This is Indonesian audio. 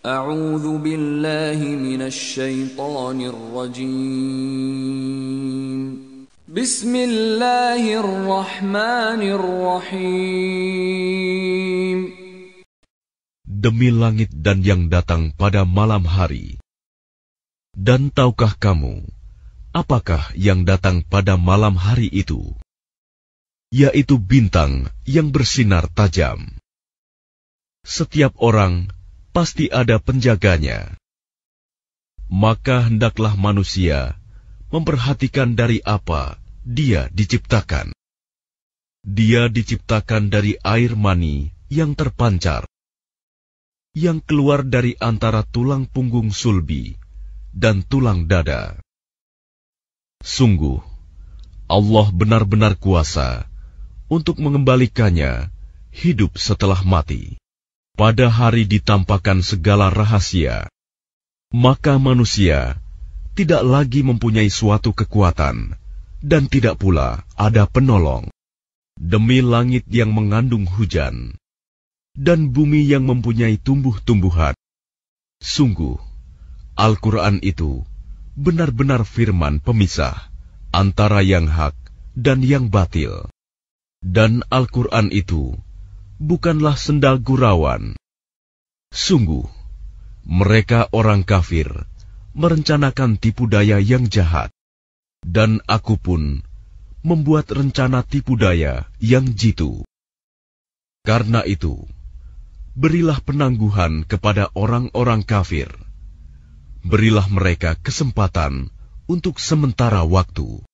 A'udzu billahi minasyaitonir rajim. Bismillahirrahmanirrahim. Demi langit dan yang datang pada malam hari. Dan tahukah kamu apakah yang datang pada malam hari itu? Yaitu bintang yang bersinar tajam. Setiap orang pasti ada penjaganya. Maka hendaklah manusia memperhatikan dari apa dia diciptakan. Dia diciptakan dari air mani yang terpancar, yang keluar dari antara tulang punggung sulbi dan tulang dada. Sungguh, Allah benar-benar kuasa untuk mengembalikannya hidup setelah mati pada hari ditampakkan segala rahasia, maka manusia tidak lagi mempunyai suatu kekuatan dan tidak pula ada penolong. Demi langit yang mengandung hujan dan bumi yang mempunyai tumbuh-tumbuhan, sungguh Al-Quran itu benar-benar firman pemisah antara yang hak dan yang batil, dan Al-Quran itu bukanlah sendal gurauan. Sungguh, mereka orang kafir merencanakan tipu daya yang jahat, dan aku pun membuat rencana tipu daya yang jitu. Karena itu, berilah penangguhan kepada orang-orang kafir. Berilah mereka kesempatan untuk sementara waktu.